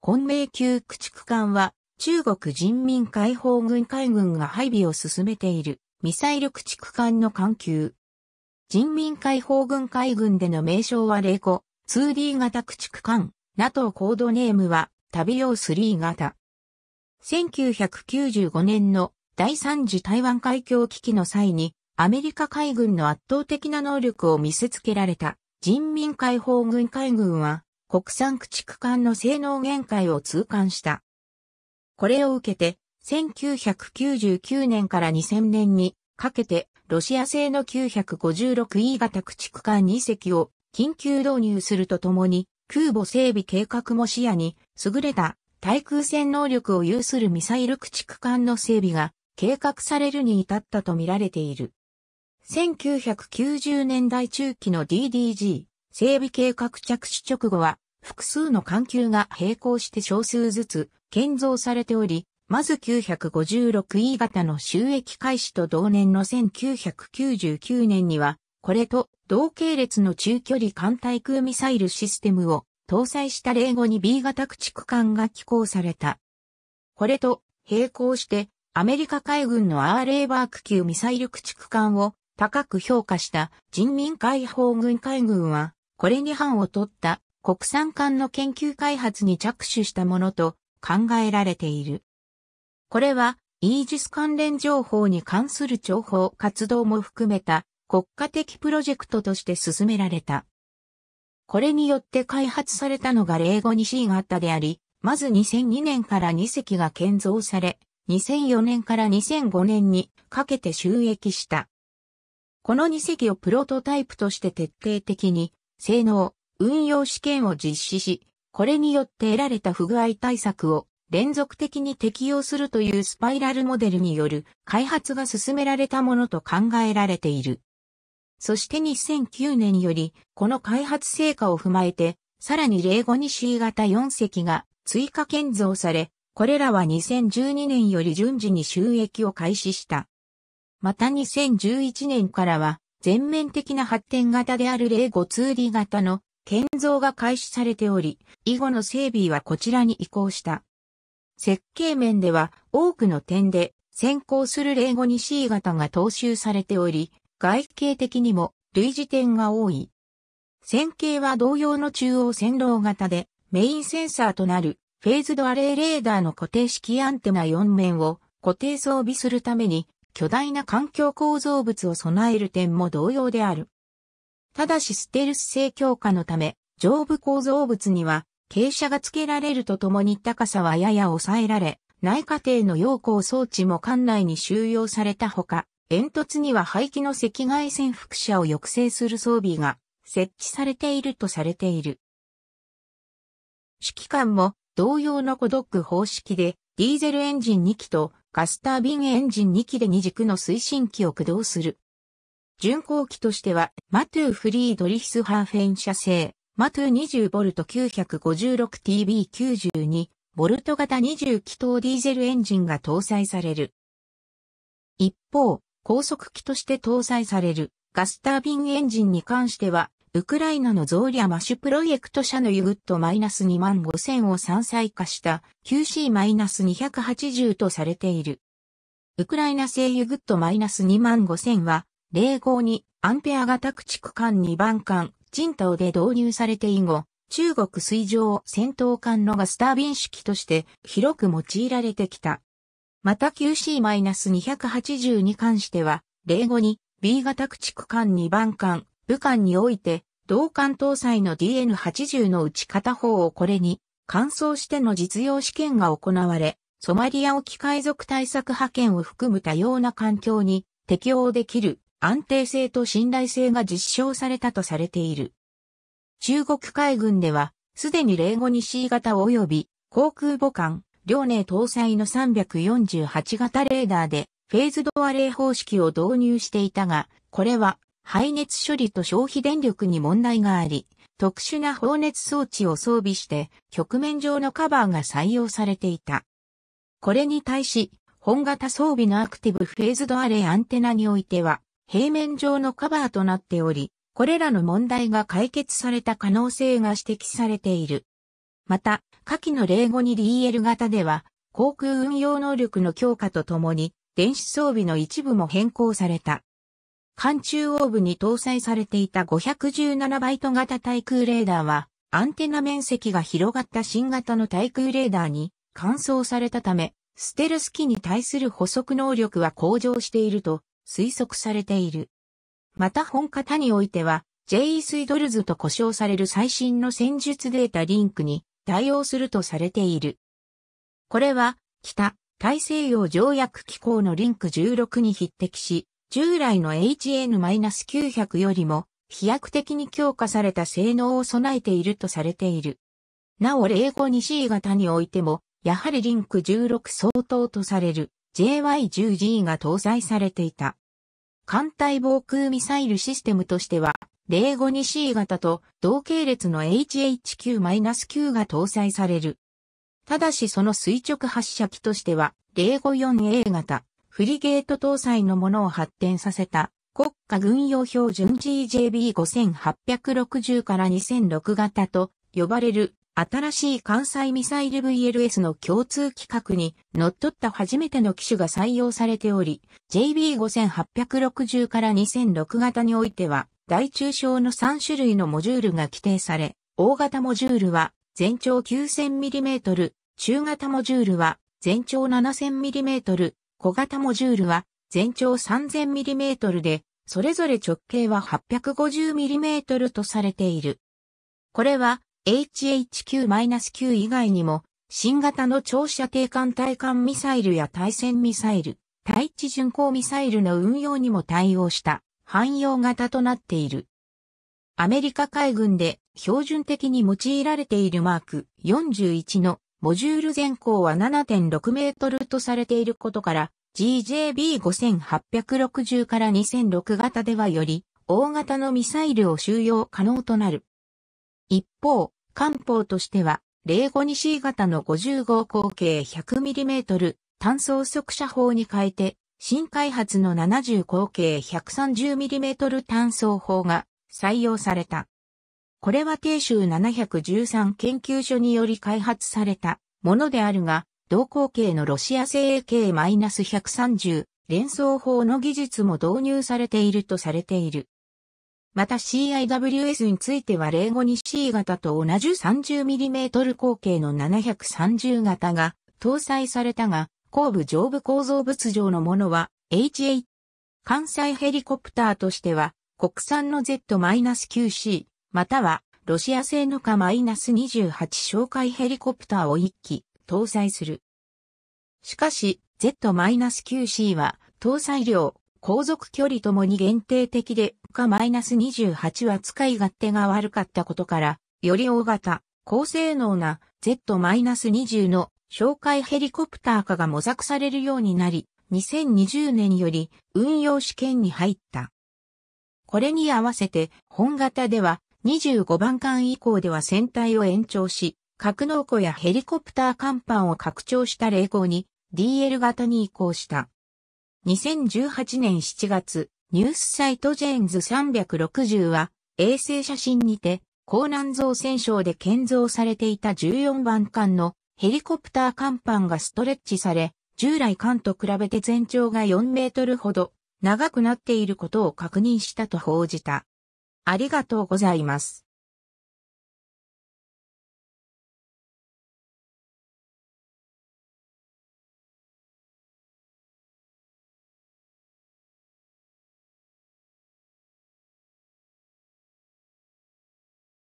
昆明級駆逐艦は、中国人民解放軍海軍が配備を進めている、ミサイル駆逐艦の艦級。人民解放軍海軍での名称は0個、2D 型駆逐艦、NATO コードネームは、旅用3型。1995年の第3次台湾海峡危機の際に、アメリカ海軍の圧倒的な能力を見せつけられた人民解放軍海軍は、国産駆逐艦の性能限界を痛感した。これを受けて、1999年から2000年にかけて、ロシア製の 956E 型駆逐艦2隻を緊急導入するとともに、空母整備計画も視野に、優れた対空戦能力を有するミサイル駆逐艦の整備が計画されるに至ったとみられている。1990年代中期の DDG 整備計画着手直後は複数の環球が並行して少数ずつ建造されており、まず 956E 型の収益開始と同年の1999年には、これと同系列の中距離艦対空ミサイルシステムを搭載した例後に B 型駆逐艦が寄港された。これと並行して、アメリカ海軍のアーレーバーク級ミサイル駆逐艦を高く評価した人民解放軍海軍は、これに反を取った国産艦の研究開発に着手したものと考えられている。これは、イージス関連情報に関する情報活動も含めた国家的プロジェクトとして進められた。これによって開発されたのが0が2 c 型であり、まず2002年から2隻が建造され、2004年から2005年にかけて収益した。この2隻をプロトタイプとして徹底的に性能、運用試験を実施し、これによって得られた不具合対策を連続的に適用するというスパイラルモデルによる開発が進められたものと考えられている。そして2009年より、この開発成果を踏まえて、さらに例5 2 C 型4隻が追加建造され、これらは2012年より順次に収益を開始した。また2011年からは、全面的な発展型である例5ツーリ型の建造が開始されており、以後の整備はこちらに移行した。設計面では多くの点で先行する例後に C 型が踏襲されており、外形的にも類似点が多い。線形は同様の中央線路型で、メインセンサーとなるフェーズドアレイレーダーの固定式アンテナ4面を固定装備するために、巨大な環境構造物を備える点も同様である。ただしステルス性強化のため、上部構造物には傾斜が付けられるとともに高さはやや抑えられ、内過程の陽光装置も館内に収容されたほか、煙突には排気の赤外線複射を抑制する装備が設置されているとされている。指揮官も同様のコドック方式で、ディーゼルエンジン2機とガスタービンエンジン2機で二軸の推進機を駆動する。巡航機としては、マトゥーフリードリヒスハーフェン社製、マトゥー 20V956TB92、ボルト型20気筒ディーゼルエンジンが搭載される。一方、高速機として搭載されるガスタービンエンジンに関しては、ウクライナのゾーリアマシュプロジェクト社のユグット -2 5000を山菜化した QC-280 とされている。ウクライナ製ユグット -2 5000は052アンペア型駆逐艦2番艦、人島で導入されて以後、中国水上戦闘艦のガスタービン式として広く用いられてきた。また QC-280 に関しては、052 B 型駆逐艦2番艦、武艦において、同艦搭載の DN80 のうち片方をこれに、乾燥しての実用試験が行われ、ソマリア沖海賊対策派遣を含む多様な環境に適応できる安定性と信頼性が実証されたとされている。中国海軍では、すでに例後に C 型及び航空母艦、両寧搭載の348型レーダーでフェーズドアレイ方式を導入していたが、これは排熱処理と消費電力に問題があり、特殊な放熱装置を装備して局面上のカバーが採用されていた。これに対し、本型装備のアクティブフェーズドアレイアンテナにおいては、平面上のカバーとなっており、これらの問題が解決された可能性が指摘されている。また、下記の例後に DL 型では、航空運用能力の強化とともに、電子装備の一部も変更された。艦中央部に搭載されていた517バイト型対空レーダーは、アンテナ面積が広がった新型の対空レーダーに換装されたため、ステルス機に対する補足能力は向上していると推測されている。また本型においては、JE スイドルズと呼称される最新の戦術データリンクに対応するとされている。これは、北、大西洋条約機構のリンク16に匹敵し、従来の HN-900 よりも飛躍的に強化された性能を備えているとされている。なお、052C 型においても、やはりリンク16相当とされる。JY10G が搭載されていた。艦隊防空ミサイルシステムとしては、052C 型と同系列の HHQ-9 が搭載される。ただしその垂直発射機としては、054A 型、フリゲート搭載のものを発展させた、国家軍用標準 GJB5860 から2006型と呼ばれる新しい関西ミサイル VLS の共通規格に乗っ取った初めての機種が採用されており、JB5860 から2006型においては、大中小の3種類のモジュールが規定され、大型モジュールは全長 9000mm、中型モジュールは全長 7000mm、小型モジュールは全長 3000mm で、それぞれ直径は 850mm とされている。これは HHQ-9 以外にも、新型の長射程艦対艦ミサイルや対戦ミサイル、対地巡航ミサイルの運用にも対応した汎用型となっている。アメリカ海軍で標準的に用いられているマーク41のモジュール全高は7.6メートルとされていることから GJB5860 から2006型ではより大型のミサイルを収容可能となる。一方、漢方としては、例5に C 型の5 0号口径 100mm 単装速射砲に変えて、新開発の70口径 130mm 単装砲が採用された。これは定州713研究所により開発されたものであるが、同口径のロシア製 AK-130 連装砲の技術も導入されているとされている。また CIWS については例後に C 型と同じ 30mm 口径の730型が搭載されたが、後部上部構造物上のものは HA。関西ヘリコプターとしては国産の Z-9C またはロシア製のか -28 哨戒ヘリコプターを1機搭載する。しかし Z-9C は搭載量、航続距離ともに限定的で化 -28 は使い勝手が悪かったことから、より大型、高性能な Z-20 の紹戒ヘリコプター化が模索されるようになり、2020年より運用試験に入った。これに合わせて本型では25番艦以降では船体を延長し、格納庫やヘリコプター甲板を拡張した例行に DL 型に移行した。2018年7月、ニュースサイトジェーンズ360は、衛星写真にて、高難造船省で建造されていた14番艦のヘリコプター甲板がストレッチされ、従来艦と比べて全長が4メートルほど長くなっていることを確認したと報じた。ありがとうございます。